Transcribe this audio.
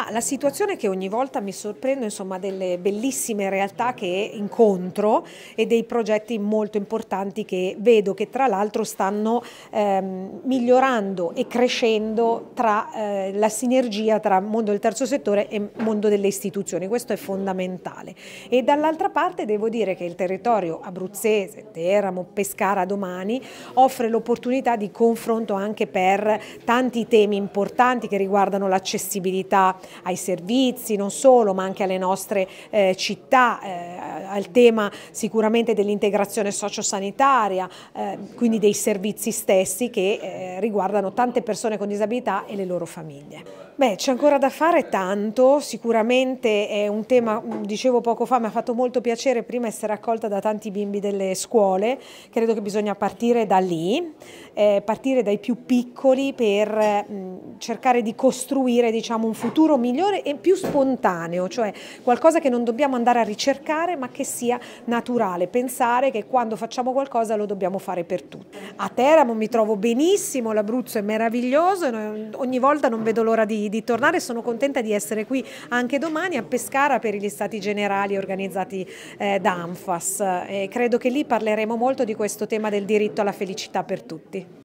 Ma la situazione è che ogni volta mi sorprendo insomma, delle bellissime realtà che incontro e dei progetti molto importanti che vedo che tra l'altro stanno ehm, migliorando e crescendo tra eh, la sinergia tra mondo del terzo settore e mondo delle istituzioni, questo è fondamentale. E dall'altra parte devo dire che il territorio abruzzese, Teramo, Pescara domani offre l'opportunità di confronto anche per tanti temi importanti che riguardano l'accessibilità ai servizi, non solo, ma anche alle nostre eh, città, eh, al tema sicuramente dell'integrazione sociosanitaria, eh, quindi dei servizi stessi che eh, riguardano tante persone con disabilità e le loro famiglie. Beh, c'è ancora da fare tanto, sicuramente è un tema, mm, dicevo poco fa, mi ha fatto molto piacere prima essere accolta da tanti bimbi delle scuole, credo che bisogna partire da lì eh, partire dai più piccoli per eh, mh, cercare di costruire diciamo, un futuro migliore e più spontaneo, cioè qualcosa che non dobbiamo andare a ricercare ma che sia naturale, pensare che quando facciamo qualcosa lo dobbiamo fare per tutti. A Teramo mi trovo benissimo, l'Abruzzo è meraviglioso, ogni volta non vedo l'ora di, di tornare, sono contenta di essere qui anche domani a Pescara per gli stati generali organizzati eh, da ANFAS e credo che lì parleremo molto di questo tema del diritto alla felicità per tutti.